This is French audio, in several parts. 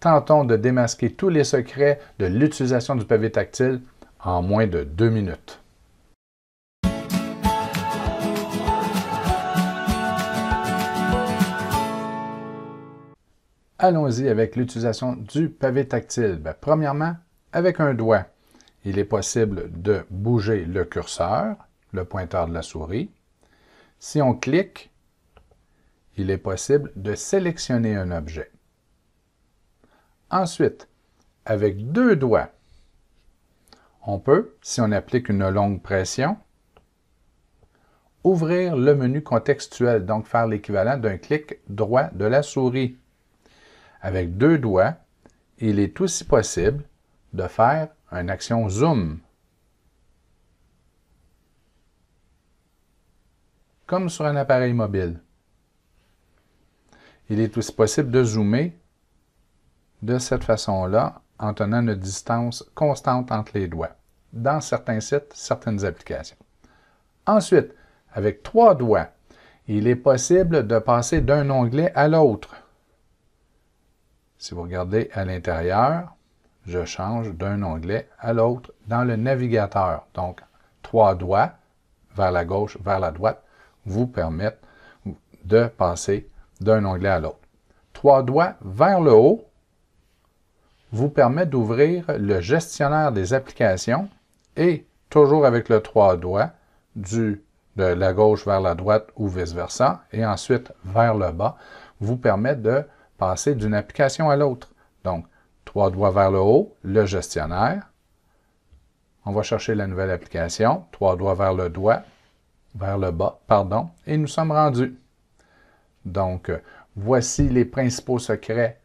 tentons de démasquer tous les secrets de l'utilisation du pavé tactile en moins de deux minutes. Allons-y avec l'utilisation du pavé tactile. Ben, premièrement, avec un doigt, il est possible de bouger le curseur, le pointeur de la souris. Si on clique, il est possible de sélectionner un objet. Ensuite, avec deux doigts, on peut, si on applique une longue pression, ouvrir le menu contextuel, donc faire l'équivalent d'un clic droit de la souris. Avec deux doigts, il est aussi possible de faire une action zoom. Comme sur un appareil mobile. Il est aussi possible de zoomer de cette façon-là en tenant une distance constante entre les doigts, dans certains sites, certaines applications. Ensuite, avec trois doigts, il est possible de passer d'un onglet à l'autre. Si vous regardez à l'intérieur, je change d'un onglet à l'autre dans le navigateur. Donc, trois doigts vers la gauche, vers la droite, vous permettent de passer d'un onglet à l'autre. Trois doigts vers le haut vous permet d'ouvrir le gestionnaire des applications et, toujours avec le trois doigts, du, de la gauche vers la droite ou vice-versa, et ensuite vers le bas, vous permet de passer d'une application à l'autre. Donc, trois doigts vers le haut, le gestionnaire. On va chercher la nouvelle application, trois doigts vers le doigt, vers le bas, pardon, et nous sommes rendus. Donc, euh, voici les principaux secrets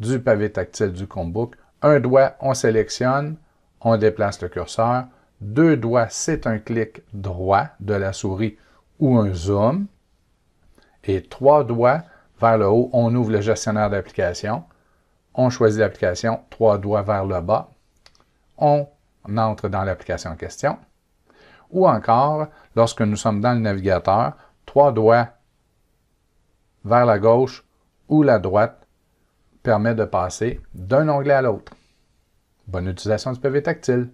du pavé tactile du Chromebook. Un doigt, on sélectionne, on déplace le curseur. Deux doigts, c'est un clic droit de la souris ou un zoom. Et trois doigts vers le haut, on ouvre le gestionnaire d'application. On choisit l'application, trois doigts vers le bas. On entre dans l'application en question. Ou encore, lorsque nous sommes dans le navigateur, trois doigts vers la gauche ou la droite permet de passer d'un onglet à l'autre. Bonne utilisation du PV tactile.